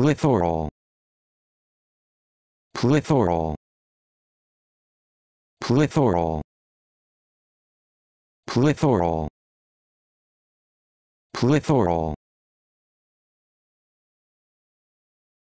Plithoral. Plithoral. Plithoral. Plithoral. Plithoral.